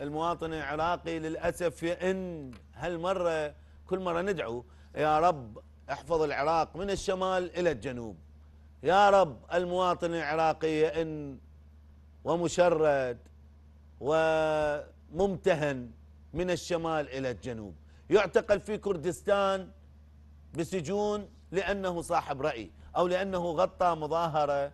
المواطن العراقي للأسف يئن هالمرة كل مرة ندعو يا رب احفظ العراق من الشمال إلى الجنوب يا رب المواطن العراقي يئن ومشرد وممتهن من الشمال إلى الجنوب يعتقل في كردستان بسجون لأنه صاحب رأي أو لأنه غطى مظاهرة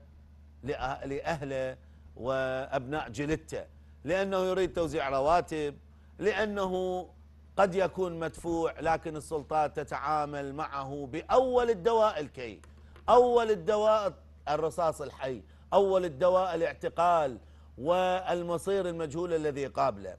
لأهله وأبناء جلدته لأنه يريد توزيع رواتب لأنه قد يكون مدفوع لكن السلطات تتعامل معه بأول الدواء الكي أول الدواء الرصاص الحي أول الدواء الاعتقال والمصير المجهول الذي قابله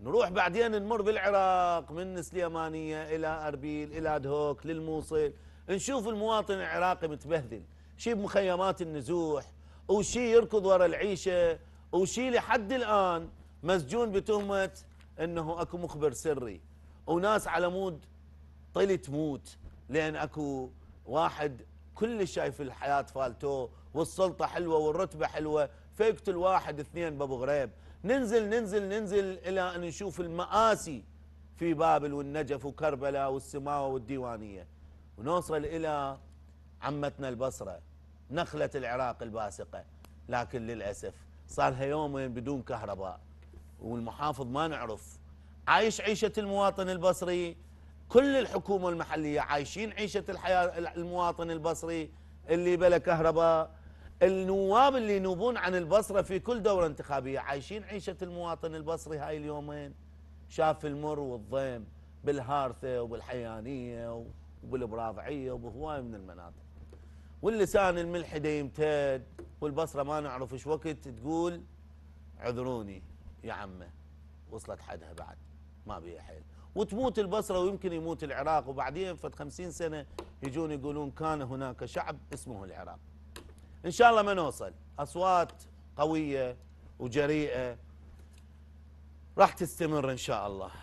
نروح بعدين نمر بالعراق من سليمانية إلى أربيل إلى دهوك للموصل نشوف المواطن العراقي متبهدل شي بمخيمات النزوح وشي يركض وراء العيشة وشي لحد الآن مسجون بتهمة أنه أكو مخبر سري وناس على مود طلي تموت لأن أكو واحد كل شايف الحياة فالتو والسلطة حلوة والرتبة حلوة فيقتل واحد اثنين بابو غريب ننزل ننزل ننزل إلى أن نشوف المآسي في بابل والنجف وكربلاء والسماوة والديوانية ونوصل إلى عمتنا البصرة نخلة العراق الباسقة لكن للأسف صار لها يومين بدون كهرباء والمحافظ ما نعرف عايش عيشة المواطن البصري كل الحكومة المحلية عايشين عيشة الحياة المواطن البصري اللي بلا كهرباء النواب اللي ينوبون عن البصرة في كل دورة انتخابية عايشين عيشة المواطن البصري هاي اليومين شاف المر والضيم بالهارثة وبالحيانية وبالبراضعية وبهواي من المناطق واللسان الملح دا يمتد والبصرة ما نعرف ايش وقت تقول عذروني يا عمه وصلت حدها بعد ما بيها حيل وتموت البصرة ويمكن يموت العراق وبعدين فد خمسين سنة يجون يقولون كان هناك شعب اسمه العراق إن شاء الله ما نوصل أصوات قوية وجريئة راح تستمر إن شاء الله